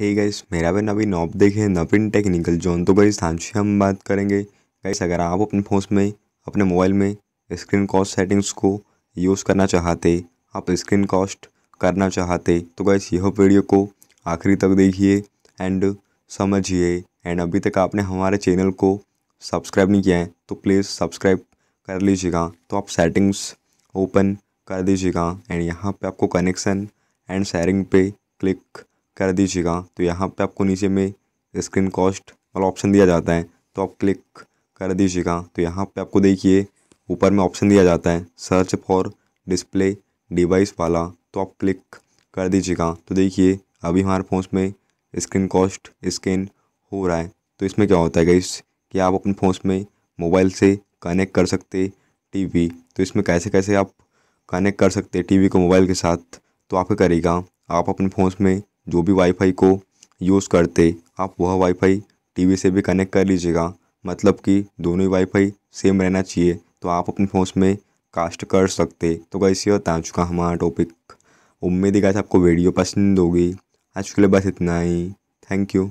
हे hey guys मेरा भी नवीन आप देखे नवीन टेक्निकल जोन तो गाइस आज हम बात करेंगे गाइस अगर आप अपने फ़ोन में अपने मोबाइल में स्क्रीन कॉस्ट सेटिंग्स को यूज़ करना चाहते आप स्क्रीन कॉस्ट करना चाहते तो गाइस यह वीडियो को आखिरी तक देखिए एंड समझिए एंड अभी तक आपने हमारे चैनल को सब्सक्राइब नहीं किया है तो प्लीज़ सब्सक्राइब कर लीजिएगा तो आप सेटिंग्स ओपन कर दीजिएगा एंड यहाँ पर आपको कनेक्शन एंड शेयरिंग पे क्लिक कर दीजिएगा तो यहाँ पे आपको नीचे में स्क्रीन कॉस्ट वाला ऑप्शन दिया जाता है तो आप क्लिक कर दीजिएगा तो यहाँ पे आपको देखिए ऊपर में ऑप्शन दिया जाता है सर्च फॉर डिस्प्ले डिवाइस वाला तो आप क्लिक कर दीजिएगा तो देखिए अभी हमारे फ़ोन में स्क्रीन कॉस्ट स्कैन हो रहा है तो इसमें क्या होता है गई कि आप अपने फ़ोन में मोबाइल से कनेक्ट कर सकते टीवी तो इसमें कैसे कैसे आप कनेक्ट कर सकते टीवी को मोबाइल के साथ तो आप करेगा आप अपने फ़ोन में जो भी वाईफाई को यूज़ करते आप वह वाईफाई टीवी से भी कनेक्ट कर लीजिएगा मतलब कि दोनों ही वाईफाई सेम रहना चाहिए तो आप अपने फ़ोन में कास्ट कर सकते तो कैसे होता आ चुका हमारा टॉपिक उम्मीद है आपको वीडियो पसंद होगी आज के लिए बस इतना ही थैंक यू